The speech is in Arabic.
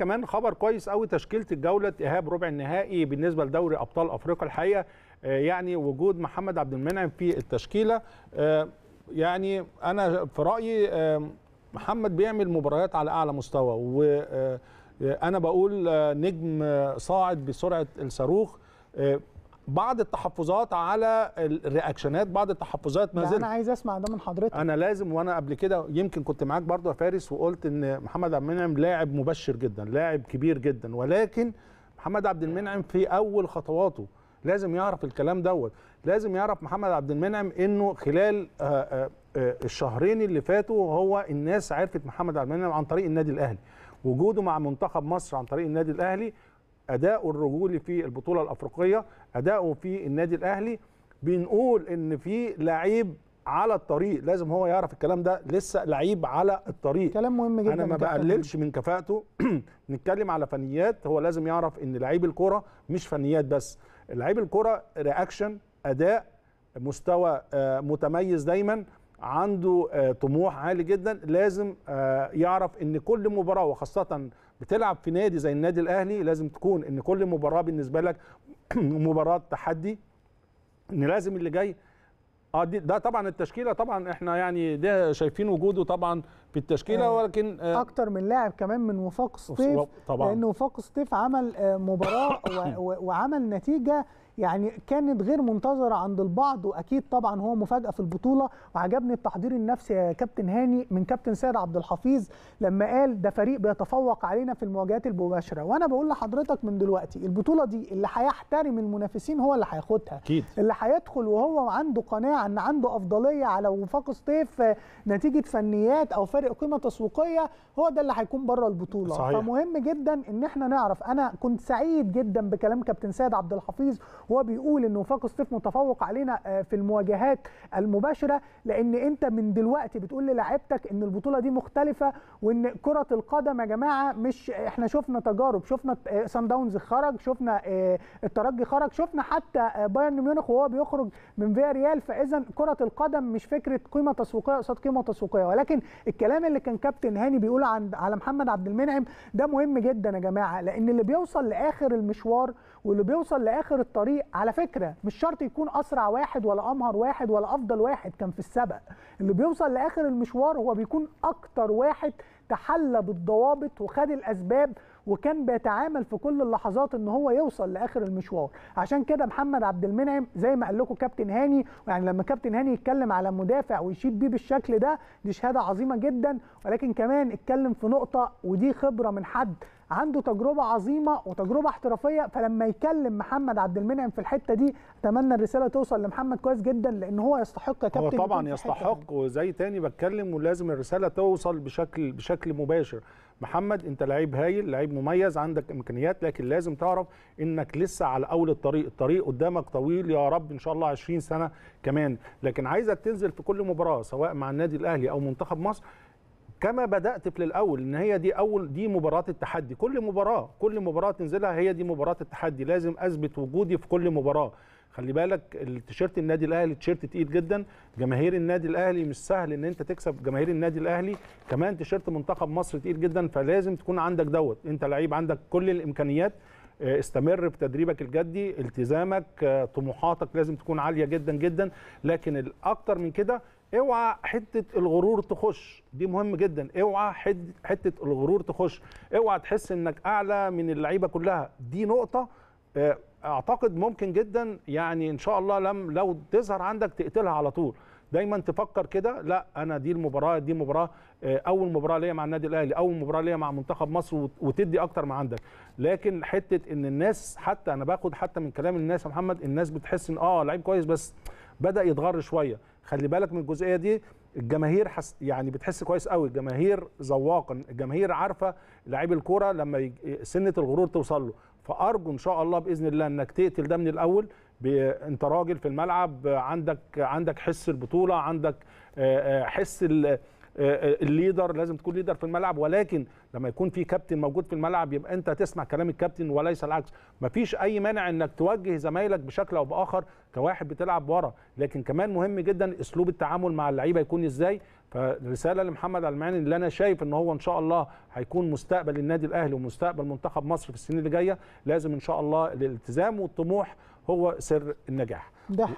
كمان خبر كويس قوي تشكيله الجوله ايهاب ربع النهائي بالنسبه لدوري ابطال افريقيا الحقيقه آه، يعني وجود محمد عبد المنعم في التشكيله آه، يعني انا في رايي آه، محمد بيعمل مباريات على اعلى مستوى وانا بقول نجم صاعد بسرعه الصاروخ بعض التحفظات على الرياكشنات بعض التحفظات ما يعني زلت انا عايز اسمع ده من حضرتك انا لازم وانا قبل كده يمكن كنت معاك برضه يا فارس وقلت ان محمد عبد المنعم لاعب مبشر جدا لاعب كبير جدا ولكن محمد عبد المنعم في اول خطواته لازم يعرف الكلام دوت لازم يعرف محمد عبد المنعم انه خلال آه، آه، آه، الشهرين اللي فاتوا هو الناس عرفت محمد عبد المنعم عن طريق النادي الاهلي وجوده مع منتخب مصر عن طريق النادي الاهلي اداؤه الرجولي في البطوله الافريقيه اداؤه في النادي الاهلي بنقول ان في لعيب على الطريق لازم هو يعرف الكلام ده لسه لعيب على الطريق كلام مهم جدا انا ما بقللش من كفاءته نتكلم على فنيات هو لازم يعرف ان لعيب الكوره مش فنيات بس لعيب الكوره رياكشن اداء مستوى آه، متميز دايما عنده آه، طموح عالي جدا لازم آه، يعرف ان كل مباراه وخاصه بتلعب في نادي زي النادي الاهلي لازم تكون ان كل مباراه بالنسبه لك مباراه تحدي ان لازم اللي جاي اه دي ده طبعا التشكيله طبعا احنا يعني ده شايفين وجوده طبعا في التشكيله آه ولكن آه اكتر من لاعب كمان من وفاق سطيف طبعا لان وفاق سطيف عمل آه مباراه وعمل نتيجه يعني كانت غير منتظره عند البعض واكيد طبعا هو مفاجاه في البطوله وعجبني التحضير النفسي يا كابتن هاني من كابتن سيد عبد الحفيظ لما قال ده فريق بيتفوق علينا في المواجهات المباشره وانا بقول لحضرتك من دلوقتي البطوله دي اللي هيحترم المنافسين هو اللي هياخدها اكيد اللي هيدخل وهو عنده قناعه ان عنده افضليه على وفاق سطيف آه، نتيجه فنيات او فرق قيمه تسويقيه هو ده اللي هيكون بره البطوله صحيح. فمهم جدا ان احنا نعرف انا كنت سعيد جدا بكلام كابتن سيد عبد الحفيظ هو بيقول ان وفاق الصيف متفوق علينا آه، في المواجهات المباشره لان انت من دلوقتي بتقول للاعيبتك ان البطوله دي مختلفه وان كره القدم يا جماعه مش احنا شفنا تجارب شفنا سان آه، داونز خرج شفنا آه، الترجي خرج شفنا حتى بايرن ميونخ وهو بيخرج من فيا ريال فاذا كره القدم مش فكره قيمه تسويقيه قصاد قيمه تسويقيه ولكن الكلام اللي كان كابتن هاني بيقوله عن على محمد عبد المنعم ده مهم جدا يا جماعه لان اللي بيوصل لاخر المشوار واللي بيوصل لاخر الطريق على فكره مش شرط يكون اسرع واحد ولا امهر واحد ولا افضل واحد كان في السبق اللي بيوصل لاخر المشوار هو بيكون اكتر واحد تحلى بالضوابط وخد الاسباب وكان بيتعامل في كل اللحظات ان هو يوصل لاخر المشوار عشان كده محمد عبد المنعم زي ما قال لكم كابتن هاني يعني لما كابتن هاني يتكلم على مدافع ويشيد بيه بالشكل ده دي شهاده عظيمه جدا ولكن كمان اتكلم في نقطه ودي خبره من حد عنده تجربه عظيمه وتجربه احترافيه فلما يكلم محمد عبد المنعم في الحته دي اتمنى الرساله توصل لمحمد كويس جدا لان هو يستحق كابتن هو طبعا يستحق وزي تاني بتكلم ولازم الرساله توصل بشكل بشكل مباشر محمد انت لعيب هايل لعيب مميز عندك امكانيات لكن لازم تعرف انك لسه على اول الطريق الطريق قدامك طويل يا رب ان شاء الله 20 سنه كمان لكن عايزك تنزل في كل مباراه سواء مع النادي الاهلي او منتخب مصر كما بدات في الاول ان هي دي اول دي مباراه التحدي كل مباراه كل مباراه تنزلها هي دي مباراه التحدي لازم اثبت وجودي في كل مباراه خلي بالك التيشيرت النادي الاهلي تيشيرت تقيل جدا جماهير النادي الاهلي مش سهل ان انت تكسب جماهير النادي الاهلي كمان تيشيرت منتخب مصر تقيل جدا فلازم تكون عندك دوت انت لعيب عندك كل الامكانيات آه، استمر في تدريبك الجدي التزامك آه، طموحاتك لازم تكون عاليه جدا جدا لكن الاكتر من كده اوعى حته الغرور تخش دي مهم جدا اوعى حته الغرور تخش اوعى تحس انك اعلى من اللعيبه كلها دي نقطه آه، اعتقد ممكن جدا يعني ان شاء الله لم لو تظهر عندك تقتلها على طول دايما تفكر كده لا انا دي المباراه دي مباراه آه، اول مباراه ليا مع النادي الاهلي اول مباراه ليا مع منتخب مصر وتدي اكتر ما عندك لكن حته ان الناس حتى انا باخد حتى من كلام الناس يا محمد الناس بتحس ان اه لعيب كويس بس بدا يتغر شويه خلي بالك من الجزئيه دي الجماهير حس يعني بتحس كويس قوي الجماهير ذواقا الجماهير عارفه لعيب الكوره لما سنه الغرور توصل له فارجو ان شاء الله باذن الله انك تقتل ده من الاول انت راجل في الملعب عندك عندك حس البطوله عندك آه، آه، حس آه، الليدر لازم تكون ليدر في الملعب ولكن لما يكون في كابتن موجود في الملعب يبقى انت تسمع كلام الكابتن وليس العكس مفيش اي مانع انك توجه زمايلك بشكل او باخر كواحد بتلعب ورا لكن كمان مهم جدا اسلوب التعامل مع اللعيبه يكون ازاي فالرساله لمحمد المعني اللي انا شايف ان هو ان شاء الله هيكون مستقبل النادي الاهلي ومستقبل منتخب مصر في السنين اللي جايه لازم ان شاء الله الالتزام والطموح هو سر النجاح ده